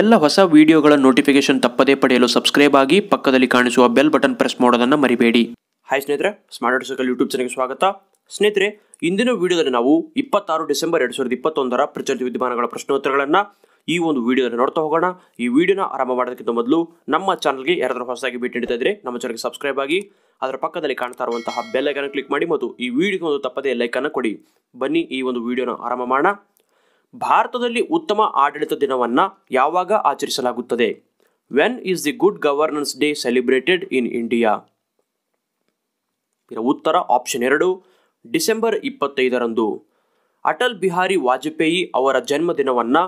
ಎಲ್ಲ ಹೊಸ ವಿಡಿಯೋಗಳ ನೋಟಿಫಿಕೇಶನ್ ತಪ್ಪದೇ ಪಡೆಯಲು ಸಬ್ಸ್ಕ್ರೈಬ್ ಆಗಿ ಪಕ್ಕದಲ್ಲಿ ಕಾಣಿಸುವ ಬೆಲ್ ಬಟನ್ ಪ್ರೆಸ್ ಮಾಡೋದನ್ನು ಮರಿಬೇಡಿ ಹಾಯ್ ಸ್ನೇಹಿತರೆ ಸ್ಮಾರ್ಟ್ ಸರ್ಕಲ್ ಯೂಟ್ಯೂಬ್ ಚಾನಲ್ಗೆ ಸ್ವಾಗತ ಸ್ನೇಹಿತರೆ ಇಂದಿನ ವಿಡಿಯೋದಲ್ಲಿ ನಾವು ಇಪ್ಪತ್ತಾರು ಡಿಸೆಂಬರ್ ಎರಡು ಸಾವಿರದ ಇಪ್ಪತ್ತೊಂದರ ಪ್ರಚಲಿತ ವಿದ್ಯಮಾನಗಳ ಪ್ರಶ್ನೋತ್ತರಗಳನ್ನು ಈ ಒಂದು ವಿಡಿಯೋದಲ್ಲಿ ನೋಡ್ತಾ ಹೋಗೋಣ ಈ ವಿಡಿಯೋನ ಆರಂಭ ಮಾಡೋದಕ್ಕಿಂತ ಮೊದಲು ನಮ್ಮ ಚಾನಲ್ಗೆ ಯಾರಾದರೂ ಹೊಸದಾಗಿ ಭೇಟಿ ನೀಡ್ತಾ ಇದ್ರೆ ನಮ್ಮ ಚಾನಲ್ಗೆ ಸಬ್ಸ್ಕ್ರೈಬ್ ಆಗಿ ಅದರ ಪಕ್ಕದಲ್ಲಿ ಕಾಣ್ತಾ ಇರುವಂತಹ ಬೆಲ್ಲೈಕನ್ನು ಕ್ಲಿಕ್ ಮಾಡಿ ಮತ್ತು ಈ ವಿಡಿಯೋಗೆ ಒಂದು ತಪ್ಪದೇ ಲೈಕನ್ನು ಕೊಡಿ ಬನ್ನಿ ಈ ಒಂದು ವಿಡಿಯೋನ ಆರಂಭ ಮಾಡೋಣ ಭಾರತದಲ್ಲಿ ಉತ್ತಮ ಆಡಳಿತ ದಿನವನ್ನು ಯಾವಾಗ ಆಚರಿಸಲಾಗುತ್ತದೆ when is the good governance day celebrated in India ಇದರ ಉತ್ತರ ಆಪ್ಷನ್ ಎರಡು ಡಿಸೆಂಬರ್ ಇಪ್ಪತ್ತೈದರಂದು ಅಟಲ್ ಬಿಹಾರಿ ವಾಜಪೇಯಿ ಅವರ ಜನ್ಮದಿನವನ್ನು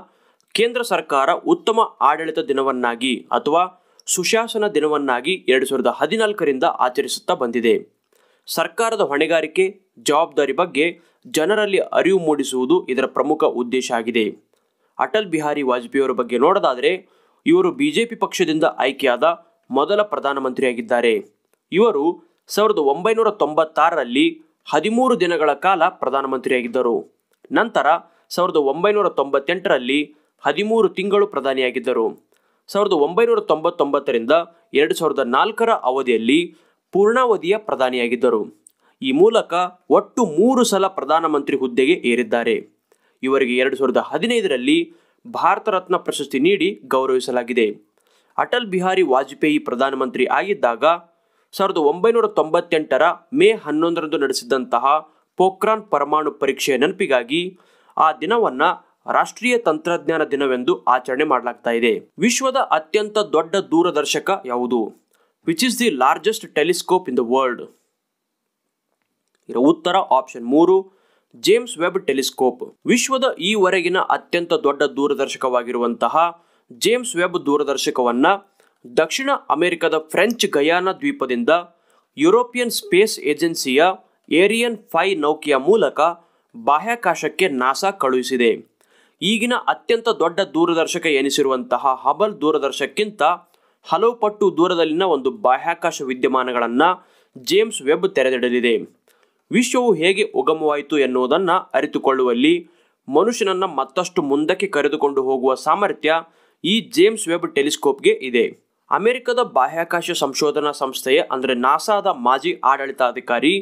ಕೇಂದ್ರ ಸರ್ಕಾರ ಉತ್ತಮ ಆಡಳಿತ ದಿನವನ್ನಾಗಿ ಅಥವಾ ಸುಶಾಸನ ದಿನವನ್ನಾಗಿ ಎರಡು ಸಾವಿರದ ಹದಿನಾಲ್ಕರಿಂದ ಆಚರಿಸುತ್ತಾ ಬಂದಿದೆ ಸರ್ಕಾರದ ಹೊಣೆಗಾರಿಕೆ ಜವಾಬ್ದಾರಿ ಬಗ್ಗೆ ಜನರಲ್ಲಿ ಅರಿವು ಮೂಡಿಸುವುದು ಇದರ ಪ್ರಮುಖ ಉದ್ದೇಶ ಆಗಿದೆ ಅಟಲ್ ಬಿಹಾರಿ ವಾಜಪೇಯಿಯವರ ಬಗ್ಗೆ ನೋಡೋದಾದರೆ ಇವರು ಬಿ ಜೆ ಪಿ ಪಕ್ಷದಿಂದ ಆಯ್ಕೆಯಾದ ಮೊದಲ ಪ್ರಧಾನಮಂತ್ರಿಯಾಗಿದ್ದಾರೆ ಇವರು ಸಾವಿರದ ಒಂಬೈನೂರ ತೊಂಬತ್ತಾರರಲ್ಲಿ ಹದಿಮೂರು ದಿನಗಳ ಕಾಲ ಪ್ರಧಾನಮಂತ್ರಿಯಾಗಿದ್ದರು ನಂತರ ಸಾವಿರದ ಒಂಬೈನೂರ ತೊಂಬತ್ತೆಂಟರಲ್ಲಿ ಹದಿಮೂರು ತಿಂಗಳು ಪ್ರಧಾನಿಯಾಗಿದ್ದರು ಸಾವಿರದ ಒಂಬೈನೂರ ತೊಂಬತ್ತೊಂಬತ್ತರಿಂದ ಎರಡು ಸಾವಿರದ ನಾಲ್ಕರ ಅವಧಿಯಲ್ಲಿ ಪೂರ್ಣಾವಧಿಯ ಪ್ರಧಾನಿಯಾಗಿದ್ದರು ಈ ಮೂಲಕ ಒಟ್ಟು ಮೂರು ಸಲ ಪ್ರಧಾನಮಂತ್ರಿ ಹುದ್ದೆಗೆ ಏರಿದ್ದಾರೆ ಇವರಿಗೆ ಎರಡು ಸಾವಿರದ ಹದಿನೈದರಲ್ಲಿ ಭಾರತ ರತ್ನ ಪ್ರಶಸ್ತಿ ನೀಡಿ ಗೌರವಿಸಲಾಗಿದೆ ಅಟಲ್ ಬಿಹಾರಿ ವಾಜಪೇಯಿ ಪ್ರಧಾನಮಂತ್ರಿ ಆಗಿದ್ದಾಗ ಸಾವಿರದ ಒಂಬೈನೂರ ತೊಂಬತ್ತೆಂಟರ ಮೇ ಹನ್ನೊಂದರಂದು ನಡೆಸಿದಂತಹ ಪೋಖ್ರಾನ್ ಪರಮಾಣು ಪರೀಕ್ಷೆಯ ನೆನಪಿಗಾಗಿ ಆ ದಿನವನ್ನು ರಾಷ್ಟ್ರೀಯ ತಂತ್ರಜ್ಞಾನ ದಿನವೆಂದು ಆಚರಣೆ ಮಾಡಲಾಗ್ತಾ ಇದೆ ವಿಶ್ವದ ಅತ್ಯಂತ ದೊಡ್ಡ ದೂರದರ್ಶಕ ಯಾವುದು which is the largest telescope in the world ಇದರ ಉತ್ತರ ಆಪ್ಷನ್ ಮೂರು ಜೇಮ್ಸ್ ವೆಬ್ ಟೆಲಿಸ್ಕೋಪ್ ವಿಶ್ವದ ಈವರೆಗಿನ ಅತ್ಯಂತ ದೊಡ್ಡ ದೂರದರ್ಶಕವಾಗಿರುವಂತಹ ಜೇಮ್ಸ್ ವೆಬ್ ದೂರದರ್ಶಕವನ್ನ ದಕ್ಷಿಣ ಅಮೆರಿಕದ ಫ್ರೆಂಚ್ ಗಯಾನ ದ್ವೀಪದಿಂದ ಯುರೋಪಿಯನ್ ಸ್ಪೇಸ್ ಏಜೆನ್ಸಿಯ ಏರಿಯನ್ ಫೈ ನೌಕೆಯ ಮೂಲಕ ಬಾಹ್ಯಾಕಾಶಕ್ಕೆ ನಾಸಾ ಕಳುಹಿಸಿದೆ ಈಗಿನ ಅತ್ಯಂತ ದೊಡ್ಡ ದೂರದರ್ಶಕ ಎನಿಸಿರುವಂತಹ ಹಬಲ್ ದೂರದರ್ಶಕ್ಕಿಂತ ಹಲವು ಪಟ್ಟು ದೂರದಲ್ಲಿನ ಒಂದು ಬಾಹ್ಯಾಕಾಶ ವಿದ್ಯಮಾನಗಳನ್ನು ಜೇಮ್ಸ್ ವೆಬ್ ತೆರೆದಿಡಲಿದೆ ವಿಶ್ವವು ಹೇಗೆ ಉಗಮವಾಯಿತು ಎನ್ನುವುದನ್ನು ಅರಿತುಕೊಳ್ಳುವಲ್ಲಿ ಮನುಷ್ಯನನ್ನು ಮತ್ತಷ್ಟು ಮುಂದಕ್ಕೆ ಕರೆದುಕೊಂಡು ಹೋಗುವ ಸಾಮರ್ಥ್ಯ ಈ ಜೇಮ್ಸ್ ವೆಬ್ ಟೆಲಿಸ್ಕೋಪ್ಗೆ ಇದೆ ಅಮೆರಿಕದ ಬಾಹ್ಯಾಕಾಶ ಸಂಶೋಧನಾ ಸಂಸ್ಥೆಯ ಅಂದರೆ ನಾಸಾದ ಮಾಜಿ ಆಡಳಿತಾಧಿಕಾರಿ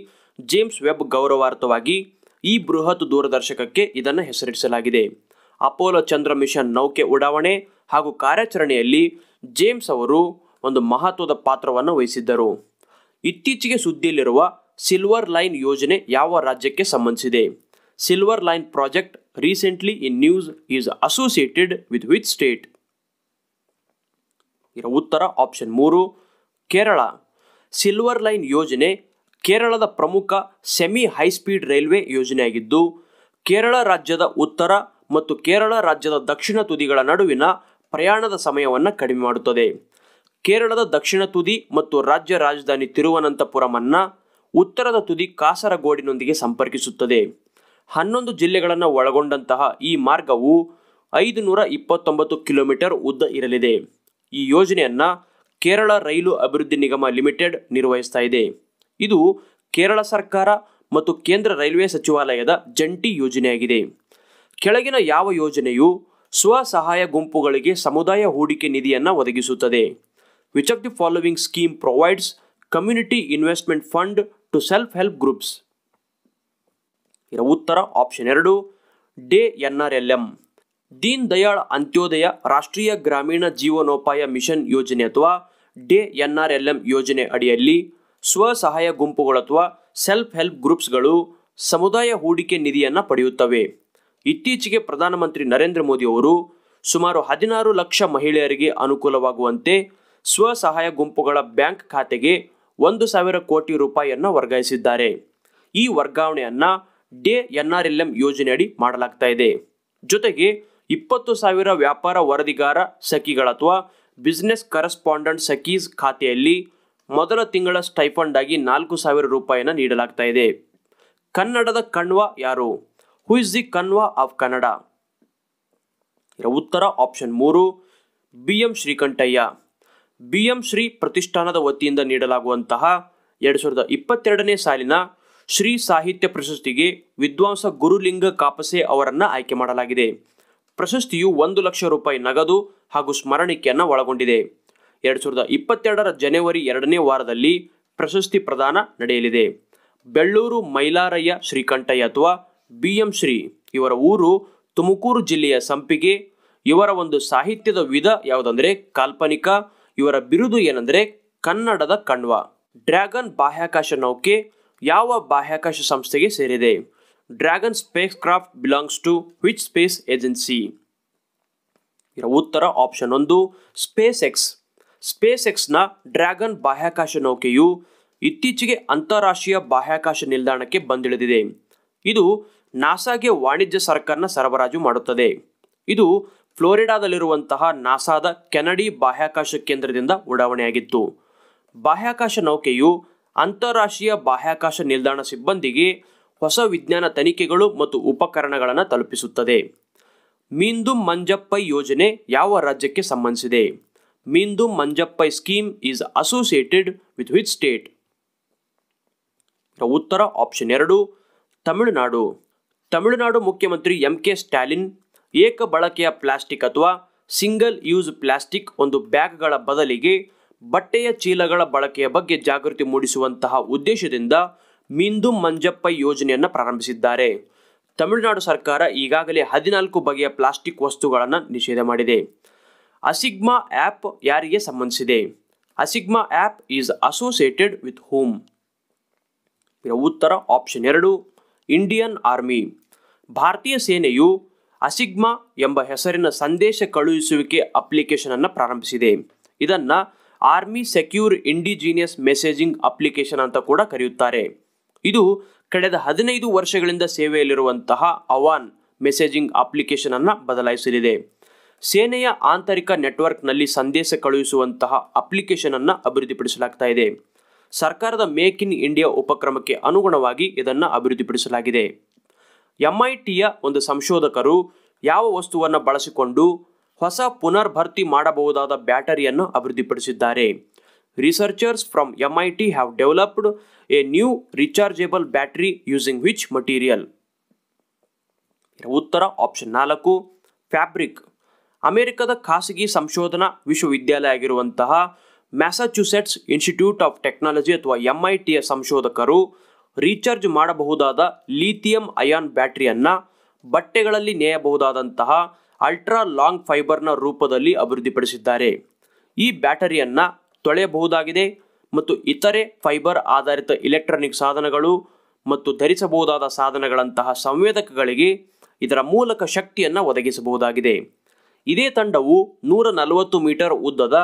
ಜೇಮ್ಸ್ ವೆಬ್ ಗೌರವಾರ್ಥವಾಗಿ ಈ ಬೃಹತ್ ದೂರದರ್ಶಕಕ್ಕೆ ಇದನ್ನು ಹೆಸರಿಸಲಾಗಿದೆ ಅಪೋಲೋ ಚಂದ್ರ ಮಿಷನ್ ನೌಕೆ ಉಡಾವಣೆ ಹಾಗೂ ಕಾರ್ಯಾಚರಣೆಯಲ್ಲಿ ಜೇಮ್ಸ್ ಅವರು ಒಂದು ಮಹತ್ವದ ಪಾತ್ರವನ್ನು ವಹಿಸಿದ್ದರು ಇತ್ತೀಚೆಗೆ ಸುದ್ದಿಯಲ್ಲಿರುವ ಸಿಲ್ವರ್ ಲೈನ್ ಯೋಜನೆ ಯಾವ ರಾಜ್ಯಕ್ಕೆ ಸಂಬಂಧಿಸಿದೆ silver line project recently in news is associated with with state ಇದರ ಉತ್ತರ ಆಪ್ಷನ್ ಮೂರು ಕೇರಳ ಸಿಲ್ವರ್ ಲೈನ್ ಯೋಜನೆ ಕೇರಳದ ಪ್ರಮುಖ ಸೆಮಿ ಹೈಸ್ಪೀಡ್ ರೈಲ್ವೆ ಯೋಜನೆಯಾಗಿದ್ದು ಕೇರಳ ರಾಜ್ಯದ ಉತ್ತರ ಮತ್ತು ಕೇರಳ ರಾಜ್ಯದ ದಕ್ಷಿಣ ತುದಿಗಳ ನಡುವಿನ ಪ್ರಯಾಣದ ಸಮಯವನ್ನು ಕಡಿಮೆ ಮಾಡುತ್ತದೆ ಕೇರಳದ ದಕ್ಷಿಣ ತುದಿ ಮತ್ತು ರಾಜ್ಯ ರಾಜಧಾನಿ ತಿರುವನಂತಪುರಮನ್ನ ಉತ್ತರದ ತುದಿ ಕಾಸರಗೋಡಿನೊಂದಿಗೆ ಸಂಪರ್ಕಿಸುತ್ತದೆ ಹನ್ನೊಂದು ಜಿಲ್ಲೆಗಳನ್ನು ಒಳಗೊಂಡಂತಹ ಈ ಮಾರ್ಗವು ಐದು ನೂರ ಇಪ್ಪತ್ತೊಂಬತ್ತು ಕಿಲೋಮೀಟರ್ ಉದ್ದ ಇರಲಿದೆ ಈ ಯೋಜನೆಯನ್ನು ಕೇರಳ ರೈಲು ಅಭಿವೃದ್ಧಿ ನಿಗಮ ಲಿಮಿಟೆಡ್ ನಿರ್ವಹಿಸ್ತಾ ಇದೆ ಇದು ಕೇರಳ ಸರ್ಕಾರ ಮತ್ತು ಕೇಂದ್ರ ರೈಲ್ವೆ ಸಚಿವಾಲಯದ ಜಂಟಿ ಯೋಜನೆಯಾಗಿದೆ ಕೆಳಗಿನ ಯಾವ ಯೋಜನೆಯು ಸ್ವಸಹಾಯ ಗುಂಪುಗಳಿಗೆ ಸಮುದಾಯ ಹೂಡಿಕೆ ನಿಧಿಯನ್ನು ಒದಗಿಸುತ್ತದೆ which of the following scheme provides community investment fund to self help groups ಇದರ ಉತ್ತರ ಆಪ್ಷನ್ ಎರಡು DAY N R L M Deen Dayal Antyodaya ರಾಷ್ಟ್ರೀಯ ಗ್ರಾಮೀಣ ಜೀವನೋಪಾಯ ಮಿಷನ್ ಯೋಜನೆ ಅಥವಾ DAY N R L M ಯೋಜನೆ ಅಡಿಯಲ್ಲಿ ಸ್ವಸಹಾಯ ಗುಂಪುಗಳು ಅಥವಾ ಸೆಲ್ಫ್ ಹೆಲ್ಪ್ ಗ್ರೂಪ್ಸ್ಗಳು ಸಮುದಾಯ ಹೂಡಿಕೆ ನಿಧಿಯನ್ನು ಪಡೆಯುತ್ತವೆ ಇತ್ತೀಚೆಗೆ ಪ್ರಧಾನಮಂತ್ರಿ ನರೇಂದ್ರ ಮೋದಿ ಅವರು ಸುಮಾರು ಹದಿನಾರು ಲಕ್ಷ ಮಹಿಳೆಯರಿಗೆ ಅನುಕೂಲವಾಗುವಂತೆ ಸ್ವಸಹಾಯ ಗುಂಪುಗಳ ಬ್ಯಾಂಕ್ ಖಾತೆಗೆ ಒಂದು ಸಾವಿರ ಕೋಟಿ ರೂಪಾಯಿಯನ್ನು ವರ್ಗಾಯಿಸಿದ್ದಾರೆ ಈ ವರ್ಗಾವಣೆಯನ್ನು DAY N R L M ಯೋಜನೆಯಡಿ ಮಾಡಲಾಗ್ತಾ ಇದೆ ಜೊತೆಗೆ ಇಪ್ಪತ್ತು ಸಾವಿರ ವ್ಯಾಪಾರ ವರದಿಗಾರ ಸಖಿಗಳ ಅಥವಾ ಬಿಸ್ನೆಸ್ ಕರೆಸ್ಪಾಂಡೆಂಟ್ ಸಖೀಸ್ ಖಾತೆಯಲ್ಲಿ ಮೊದಲ ತಿಂಗಳ ಸ್ಟೈಫಂಡ್ ಆಗಿ ನಾಲ್ಕು ಸಾವಿರ ರೂಪಾಯಿಯನ್ನು ನೀಡಲಾಗ್ತಾ ಇದೆ ಕನ್ನಡದ ಕಣ್ವ ಯಾರು who is the Kanva of Kannada ಉತ್ತರ ಆಪ್ಷನ್ ಮೂರು B M Srikantaiah B M Shri ಪ್ರತಿಷ್ಠಾನದ ವತಿಯಿಂದ ನೀಡಲಾಗುವಂತಹ ಎರಡು ಸಾವಿರದ ಇಪ್ಪತ್ತೆರಡನೇ ಸಾಲಿನ ಶ್ರೀ ಸಾಹಿತ್ಯ ಪ್ರಶಸ್ತಿಗೆ ವಿದ್ವಾಂಸ ಗುರುಲಿಂಗ ಕಾಪಸೆ ಅವರನ್ನು ಆಯ್ಕೆ ಮಾಡಲಾಗಿದೆ ಪ್ರಶಸ್ತಿಯು ಒಂದು ಲಕ್ಷ ರೂಪಾಯಿ ನಗದು ಹಾಗೂ ಸ್ಮರಣಿಕೆಯನ್ನು ಒಳಗೊಂಡಿದೆ ಎರಡು ಸಾವಿರದ ಇಪ್ಪತ್ತೆರಡರ ಜನವರಿ ಎರಡನೇ ವಾರದಲ್ಲಿ ಪ್ರಶಸ್ತಿ ಪ್ರದಾನ ನಡೆಯಲಿದೆ ಬೆಳ್ಳೂರು ಮೈಲಾರಯ್ಯ ಶ್ರೀಕಂಠಯ್ಯ ಅಥವಾ ಬಿ ಎಂ ಶ್ರೀ ಇವರ ಊರು ತುಮಕೂರು ಜಿಲ್ಲೆಯ ಸಂಪಿಗೆ ಇವರ ಒಂದು ಸಾಹಿತ್ಯದ ವಿಧ ಯಾವುದಂದರೆ ಕಾಲ್ಪನಿಕ ಇವರ ಬಿರುದು ಏನಂದ್ರೆ ಕನ್ನಡದ ಕಣ್ವ ಡ್ರ್ಯಾಗನ್ ಬಾಹ್ಯಾಕಾಶ ನೌಕೆ ಯಾವ ಬಾಹ್ಯಾಕಾಶ ಸಂಸ್ಥೆಗೆ ಸೇರಿದೆ Dragon spacecraft belongs to which space agency ಇದರ ಉತ್ತರ ಆಪ್ಷನ್ ಒಂದು ಸ್ಪೇಸ್ ಎಕ್ಸ್ ಸ್ಪೇಸ್ ಎಕ್ಸ್ನ ಡ್ರ್ಯಾಗನ್ ಬಾಹ್ಯಾಕಾಶ ನೌಕೆಯು ಇತ್ತೀಚೆಗೆ ಅಂತಾರಾಷ್ಟ್ರೀಯ ಬಾಹ್ಯಾಕಾಶ ನಿಲ್ದಾಣಕ್ಕೆ ಬಂದಿಳಿದಿದೆ ಇದು ನಾಸಾಗೆ ವಾಣಿಜ್ಯ ಸರ್ಕಾರನ ಸರಬರಾಜು ಮಾಡುತ್ತದೆ ಇದು ಫ್ಲೋರಿಡಾದಲ್ಲಿರುವಂತಹ ನಾಸಾದ ಕೆನಡಿ ಬಾಹ್ಯಾಕಾಶ ಕೇಂದ್ರದಿಂದ ಉಡಾವಣೆಯಾಗಿತ್ತು ಬಾಹ್ಯಾಕಾಶ ನೌಕೆಯು ಅಂತಾರಾಷ್ಟ್ರೀಯ ಬಾಹ್ಯಾಕಾಶ ನಿಲ್ದಾಣ ಸಿಬ್ಬಂದಿಗೆ ಹೊಸ ವಿಜ್ಞಾನ ತನಿಖೆಗಳು ಮತ್ತು ಉಪಕರಣಗಳನ್ನು ತಲುಪಿಸುತ್ತದೆ ಮೀಂದು ಮಂಜಪ್ಪೈ ಯೋಜನೆ ಯಾವ ರಾಜ್ಯಕ್ಕೆ ಸಂಬಂಧಿಸಿದೆ Meendum Manjappai scheme is associated with with state ಉತ್ತರ ಆಪ್ಷನ್ ಎರಡು ತಮಿಳುನಾಡು ತಮಿಳುನಾಡು ಮುಖ್ಯಮಂತ್ರಿ ಎಂ ಕೆ ಸ್ಟಾಲಿನ್ ಏಕ ಬಳಕೆಯ ಪ್ಲಾಸ್ಟಿಕ್ ಅಥವಾ ಸಿಂಗಲ್ ಯೂಸ್ ಪ್ಲಾಸ್ಟಿಕ್ ಒಂದು ಬ್ಯಾಗ್ಗಳ ಬದಲಿಗೆ ಬಟ್ಟೆಯ ಚೀಲಗಳ ಬಳಕೆಯ ಬಗ್ಗೆ ಜಾಗೃತಿ ಮೂಡಿಸುವಂತಹ ಉದ್ದೇಶದಿಂದ ಮಿಂದು ಮಂಜಪ್ಪ ಯೋಜನೆಯನ್ನು ಪ್ರಾರಂಭಿಸಿದ್ದಾರೆ ತಮಿಳುನಾಡು ಸರ್ಕಾರ ಈಗಾಗಲೇ ಹದಿನಾಲ್ಕು ಬಗೆಯ ಪ್ಲಾಸ್ಟಿಕ್ ವಸ್ತುಗಳನ್ನು ನಿಷೇಧ ಮಾಡಿದೆ ಅಸಿಗ್ಮಾ ಆ್ಯಪ್ ಯಾರಿಗೆ ಸಂಬಂಧಿಸಿದೆ ಅಸಿಗ್ಮಾ app is associated with home ಉತ್ತರ ಆಪ್ಷನ್ ಎರಡು ಇಂಡಿಯನ್ ಆರ್ಮಿ ಭಾರತೀಯ ಸೇನೆಯು ಅಸಿಗ್ಮಾ ಎಂಬ ಹೆಸರಿನ ಸಂದೇಶ ಕಳುಹಿಸುವಿಕೆ ಅಪ್ಲಿಕೇಶನ್ ಅನ್ನು ಪ್ರಾರಂಭಿಸಿದೆ ಇದನ್ನು army secure indigenous messaging application ಅಂತ ಕೂಡ ಕರೆಯುತ್ತಾರೆ ಇದು ಕಳೆದ ಹದಿನೈದು ವರ್ಷಗಳಿಂದ ಸೇವೆಯಲ್ಲಿರುವಂತಹ ಅವಾನ್ ಮೆಸೇಜಿಂಗ್ ಅಪ್ಲಿಕೇಶನ್ ಅನ್ನು ಬದಲಾಯಿಸಲಿದೆ ಸೇನೆಯ ಆಂತರಿಕ ನೆಟ್ವರ್ಕ್ನಲ್ಲಿ ಸಂದೇಶ ಕಳುಹಿಸುವಂತಹ ಅಪ್ಲಿಕೇಶನ್ ಅನ್ನು ಅಭಿವೃದ್ಧಿಪಡಿಸಲಾಗ್ತಾ ಇದೆ ಸರ್ಕಾರದ ಮೇಕ್ ಇನ್ ಇಂಡಿಯಾ ಉಪಕ್ರಮಕ್ಕೆ ಅನುಗುಣವಾಗಿ ಇದನ್ನು ಅಭಿವೃದ್ಧಿಪಡಿಸಲಾಗಿದೆ ಎಂಐಟಿಯ ಒಂದು ಸಂಶೋಧಕರು ಯಾವ ವಸ್ತುವನ್ನು ಬಳಸಿಕೊಂಡು ಹೊಸ ಪುನರ್ಭರ್ತಿ ಮಾಡಬಹುದಾದ ಬ್ಯಾಟರಿಯನ್ನು ಅಭಿವೃದ್ಧಿಪಡಿಸಿದ್ದಾರೆ researchers from T have developed a new rechargeable battery using which material ಉತ್ತರ ಆಪ್ಷನ್ ನಾಲ್ಕು ಫ್ಯಾಬ್ರಿಕ್ ಅಮೆರಿಕದ ಖಾಸಗಿ ಸಂಶೋಧನಾ ವಿಶ್ವವಿದ್ಯಾಲಯ ಆಗಿರುವಂತಹ ಮ್ಯಾಸಚ್ಯೂಸೆಟ್ಸ್ ಇನ್ಸ್ಟಿಟ್ಯೂಟ್ ಆಫ್ ಟೆಕ್ನಾಲಜಿ ಅಥವಾ ಎಂಐಟಿಯ ಸಂಶೋಧಕರು ರೀಚಾರ್ಜ್ ಮಾಡಬಹುದಾದ ಲಿಥಿಯಂ ಅಯಾನ್ ಬ್ಯಾಟರಿಯನ್ನು ಬಟ್ಟೆಗಳಲ್ಲಿ ನೇಯಬಹುದಾದಂತಹ ಅಲ್ಟ್ರಾ ಲಾಂಗ್ ಫೈಬರ್ನ ರೂಪದಲ್ಲಿ ಅಭಿವೃದ್ಧಿಪಡಿಸಿದ್ದಾರೆ ಈ ಬ್ಯಾಟರಿಯನ್ನು ತೊಳೆಯಬಹುದಾಗಿದೆ ಮತ್ತು ಇತರೆ ಫೈಬರ್ ಆಧಾರಿತ ಎಲೆಕ್ಟ್ರಾನಿಕ್ ಸಾಧನಗಳು ಮತ್ತು ಧರಿಸಬಹುದಾದ ಸಾಧನಗಳಂತಹ ಸಂವೇದಕಗಳಿಗೆ ಇದರ ಮೂಲಕ ಶಕ್ತಿಯನ್ನು ಒದಗಿಸಬಹುದಾಗಿದೆ ಇದೇ ತಂಡವು ನೂರ ನಲವತ್ತು ಮೀಟರ್ ಉದ್ದದ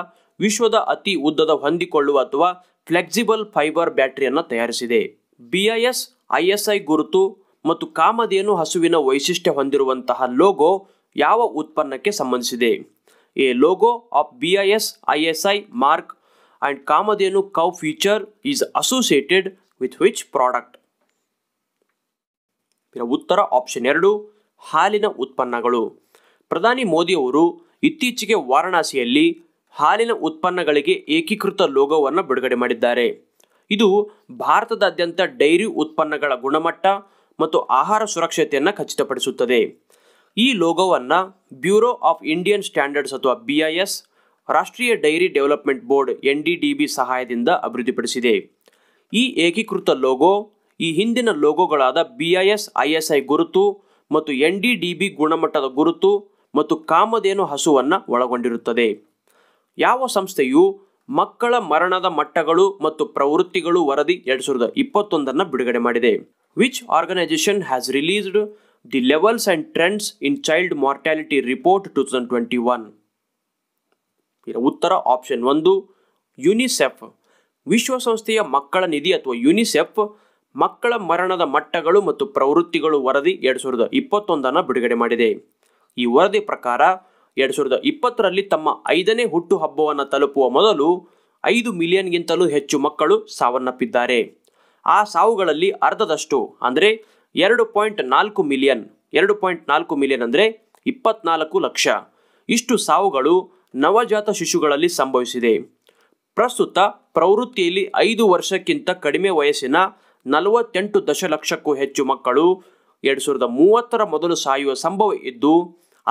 ವಿಶ್ವದ ಅತಿ ಉದ್ದದ ಹೊಂದಿಕೊಳ್ಳುವ ಅಥವಾ ಫ್ಲೆಕ್ಸಿಬಲ್ ಫೈಬರ್ ಬ್ಯಾಟರಿಯನ್ನು ತಯಾರಿಸಿದೆ ಎಸ್ ಐ ಗುರುತು ಮತ್ತು ಕಾಮಧೇನು ಹಸುವಿನ ವೈಶಿಷ್ಟ್ಯ ಹೊಂದಿರುವಂತಹ ಲೋಗೋ ಯಾವ ಉತ್ಪನ್ನಕ್ಕೆ ಸಂಬಂಧಿಸಿದೆ a logo of S I mark and Kamadhenu cow feature is associated with which product ಉತ್ತರ ಆಪ್ಷನ್ ಎರಡು ಹಾಲಿನ ಉತ್ಪನ್ನಗಳು ಪ್ರಧಾನಿ ಮೋದಿ ಅವರು ಇತ್ತೀಚೆಗೆ ವಾರಣಾಸಿಯಲ್ಲಿ ಹಾಲಿನ ಉತ್ಪನ್ನಗಳಿಗೆ ಏಕೀಕೃತ ಲೋಗೋವನ್ನು ಬಿಡುಗಡೆ ಮಾಡಿದ್ದಾರೆ ಇದು ಭಾರತದಾದ್ಯಂತ ಡೈರಿ ಉತ್ಪನ್ನಗಳ ಗುಣಮಟ್ಟ ಮತ್ತು ಆಹಾರ ಸುರಕ್ಷತೆಯನ್ನು ಖಚಿತಪಡಿಸುತ್ತದೆ ಈ ಲೋಗೋವನ್ನು ಬ್ಯೂರೋ ಆಫ್ ಇಂಡಿಯನ್ ಸ್ಟ್ಯಾಂಡರ್ಡ್ಸ್ ಅಥವಾ ಎಸ್ ರಾಷ್ಟ್ರೀಯ dairy development board N D D B ಸಹಾಯದಿಂದ ಅಭಿವೃದ್ಧಿಪಡಿಸಿದೆ ಈ ಏಕೀಕೃತ ಲೋಗೋ ಈ ಹಿಂದಿನ ಲೋಗೋಗಳಾದ ಬಿ ಎಸ್ ಐ ಗುರುತು ಮತ್ತು ಎನ್ ಡಿ ಡಿ ಬಿ ಗುಣಮಟ್ಟದ ಗುರುತು ಮತ್ತು ಕಾಮಧೇನು ಹಸುವನ್ನು ಒಳಗೊಂಡಿರುತ್ತದೆ ಯಾವ ಸಂಸ್ಥೆಯು ಮಕ್ಕಳ ಮರಣದ ಮಟ್ಟಗಳು ಮತ್ತು ಪ್ರವೃತ್ತಿಗಳು ವರದಿ ಎರಡ್ ಸಾವಿರದ ಇಪ್ಪತ್ತೊಂದನ್ನು ಬಿಡುಗಡೆ ಮಾಡಿದೆ which organisation has released the levels and trends in child mortality report two thousand twenty one ಉತ್ತರ ಆಪ್ಷನ್ ಒಂದು ಯುನಿಸೆಫ್ ವಿಶ್ವಸಂಸ್ಥೆಯ ಮಕ್ಕಳ ನಿಧಿ ಅಥವಾ ಯುನಿಸೆಫ್ ಮಕ್ಕಳ ಮರಣದ ಮಟ್ಟಗಳು ಮತ್ತು ಪ್ರವೃತ್ತಿಗಳು ವರದಿ ಎರಡ್ ಸಾವಿರದ ಇಪ್ಪತ್ತೊಂದನ್ನು ಬಿಡುಗಡೆ ಮಾಡಿದೆ ಈ ವರದಿ ಪ್ರಕಾರ ಎರಡು ಸಾವಿರದ ಇಪ್ಪತ್ತರಲ್ಲಿ ತಮ್ಮ ಐದನೇ ಹುಟ್ಟು ಹಬ್ಬವನ್ನು ತಲುಪುವ ಮೊದಲು ಐದು ಮಿಲಿಯನ್ಗಿಂತಲೂ ಹೆಚ್ಚು ಮಕ್ಕಳು ಸಾವನ್ನಪ್ಪಿದ್ದಾರೆ ಆ ಸಾವುಗಳಲ್ಲಿ ಅರ್ಧದಷ್ಟು ಅಂದರೆ ಎರಡು ಪಾಯಿಂಟ್ ನಾಲ್ಕು ಮಿಲಿಯನ್ ಎರಡು ಪಾಯಿಂಟ್ ನಾಲ್ಕು ಮಿಲಿಯನ್ ಅಂದರೆ ಇಪ್ಪತ್ನಾಲ್ಕು ಲಕ್ಷ ಇಷ್ಟು ಸಾವುಗಳು ನವಜಾತ ಶಿಶುಗಳಲ್ಲಿ ಸಂಭವಿಸಿದೆ ಪ್ರಸ್ತುತ ಪ್ರವೃತ್ತಿಯಲ್ಲಿ ಐದು ವರ್ಷಕ್ಕಿಂತ ಕಡಿಮೆ ವಯಸ್ಸಿನ ನಲವತ್ತೆಂಟು ದಶಲಕ್ಷಕ್ಕೂ ಹೆಚ್ಚು ಮಕ್ಕಳು ಎರಡು ಸಾವಿರದ ಮೂವತ್ತರ ಮೊದಲು ಸಾಯುವ ಸಂಭವ ಇದ್ದು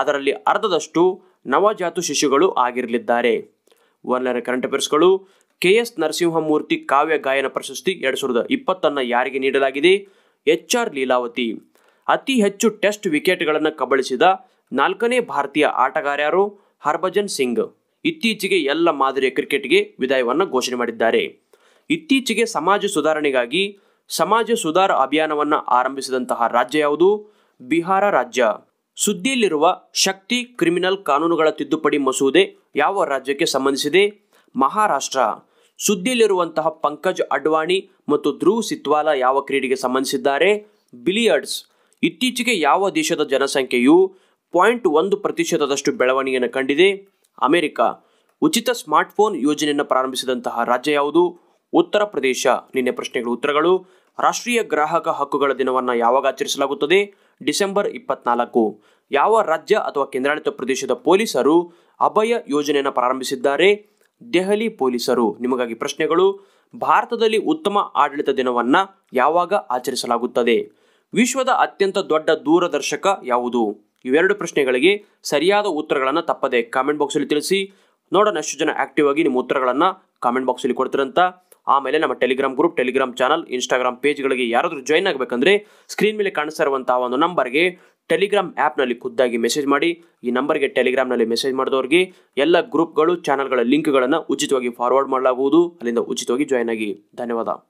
ಅದರಲ್ಲಿ ಅರ್ಧದಷ್ಟು ನವಜಾತು ಶಿಶುಗಳು ಆಗಿರಲಿದ್ದಾರೆ ವರ್ಣರ ಕರೆಂಟ್ ಅಫೇರ್ಸ್ಗಳು ಕೆ ಎಸ್ ನರಸಿಂಹಮೂರ್ತಿ ಕಾವ್ಯ ಗಾಯನ ಪ್ರಶಸ್ತಿ ಎರಡು ಸಾವಿರದ ಇಪ್ಪತ್ತನ್ನು ಯಾರಿಗೆ ನೀಡಲಾಗಿದೆ ಎಚ್ ಆರ್ ಲೀಲಾವತಿ ಅತಿ ಹೆಚ್ಚು ಟೆಸ್ಟ್ ವಿಕೆಟ್ಗಳನ್ನು ಕಬಳಿಸಿದ ನಾಲ್ಕನೇ ಭಾರತೀಯ ಆಟಗಾರ್ಯರು ಹರ್ಭಜನ್ ಸಿಂಗ್ ಇತ್ತೀಚೆಗೆ ಎಲ್ಲ ಮಾದರಿಯ ಕ್ರಿಕೆಟ್ಗೆ ವಿದಾಯವನ್ನು ಘೋಷಣೆ ಮಾಡಿದ್ದಾರೆ ಇತ್ತೀಚೆಗೆ ಸಮಾಜ ಸುಧಾರಣೆಗಾಗಿ ಸಮಾಜ ಸುಧಾರ ಅಭಿಯಾನವನ್ನು ಆರಂಭಿಸಿದಂತಹ ರಾಜ್ಯ ಯಾವುದು ಬಿಹಾರ ರಾಜ್ಯ ಸುದ್ದಿಯಲ್ಲಿರುವ ಶಕ್ತಿ ಕ್ರಿಮಿನಲ್ ಕಾನೂನುಗಳ ತಿದ್ದುಪಡಿ ಮಸೂದೆ ಯಾವ ರಾಜ್ಯಕ್ಕೆ ಸಂಬಂಧಿಸಿದೆ ಮಹಾರಾಷ್ಟ್ರ ಸುದ್ದಿಯಲ್ಲಿರುವಂತಹ ಪಂಕಜ್ ಅಡ್ವಾಣಿ ಮತ್ತು ಧ್ರುವ್ ಸಿತ್ವಾಲ ಯಾವ ಕ್ರೀಡೆಗೆ ಸಂಬಂಧಿಸಿದ್ದಾರೆ ಬಿಲಿಯರ್ಡ್ಸ್ ಇತ್ತೀಚೆಗೆ ಯಾವ ದೇಶದ ಜನಸಂಖ್ಯೆಯು ಪಾಯಿಂಟ್ ಒಂದು ಪ್ರತಿಶತದಷ್ಟು ಬೆಳವಣಿಗೆಯನ್ನು ಕಂಡಿದೆ ಅಮೆರಿಕ ಉಚಿತ ಸ್ಮಾರ್ಟ್ಫೋನ್ ಯೋಜನೆಯನ್ನು ಪ್ರಾರಂಭಿಸಿದಂತಹ ರಾಜ್ಯ ಯಾವುದು ಉತ್ತರ ಪ್ರದೇಶ ನಿನ್ನೆ ಪ್ರಶ್ನೆಗಳ ಉತ್ತರಗಳು ರಾಷ್ಟ್ರೀಯ ಗ್ರಾಹಕ ಹಕ್ಕುಗಳ ದಿನವನ್ನು ಯಾವಾಗ ಆಚರಿಸಲಾಗುತ್ತದೆ ಡಿಸೆಂಬರ್ ಇಪ್ಪತ್ನಾಲ್ಕು ಯಾವ ರಾಜ್ಯ ಅಥವಾ ಕೇಂದ್ರಾಡಳಿತ ಪ್ರದೇಶದ ಪೊಲೀಸರು ಅಭಯ ಯೋಜನೆಯನ್ನು ಪ್ರಾರಂಭಿಸಿದ್ದಾರೆ ದೆಹಲಿ ಪೊಲೀಸರು ನಿಮಗಾಗಿ ಪ್ರಶ್ನೆಗಳು ಭಾರತದಲ್ಲಿ ಉತ್ತಮ ಆಡಳಿತ ದಿನವನ್ನು ಯಾವಾಗ ಆಚರಿಸಲಾಗುತ್ತದೆ ವಿಶ್ವದ ಅತ್ಯಂತ ದೊಡ್ಡ ದೂರದರ್ಶಕ ಯಾವುದು ಇವೆರಡು ಪ್ರಶ್ನೆಗಳಿಗೆ ಸರಿಯಾದ ಉತ್ತರಗಳನ್ನು ತಪ್ಪದೆ ಕಾಮೆಂಟ್ ಬಾಕ್ಸಲ್ಲಿ ತಿಳಿಸಿ ನೋಡೋಣ ಎಷ್ಟು ಜನ ಆಕ್ಟಿವ್ ಆಗಿ ನಿಮ್ಮ ಉತ್ತರಗಳನ್ನು ಕಾಮೆಂಟ್ ಬಾಕ್ಸಲ್ಲಿ ಕೊಡ್ತಿರಂತ ಆಮೇಲೆ ನಮ್ಮ Telegram group Telegram channel Instagram ಪೇಜ್ಗಳಿಗೆ ಯಾರಾದರೂ ಜಾಯ್ನ್ ಆಗಬೇಕಂದ್ರೆ ಸ್ಕ್ರೀನ್ ಮೇಲೆ ಕಾಣಿಸ್ತಾ ಇರುವಂತಹ ಒಂದು ನಂಬರ್ಗೆ ಟೆಲಿಗ್ರಾಮ್ ಆ್ಯಪ್ನಲ್ಲಿ ಖುದ್ದಾಗಿ ಮೆಸೇಜ್ ಮಾಡಿ ಈ ನಂಬರ್ಗೆ ಟೆಲಿಗ್ರಾಮ್ನಲ್ಲಿ ಮೆಸೇಜ್ ಮಾಡಿದವ್ರಿಗೆ ಎಲ್ಲ ಗ್ರೂಪ್ಗಳು ಚಾನಲ್ಗಳ ಲಿಂಕ್ಗಳನ್ನು ಉಚಿತವಾಗಿ ಫಾರ್ವರ್ಡ್ ಮಾಡಲಾಗುವುದು ಅಲ್ಲಿಂದ ಉಚಿತವಾಗಿ ಜಾಯ್ನ್ ಆಗಿ ಧನ್ಯವಾದ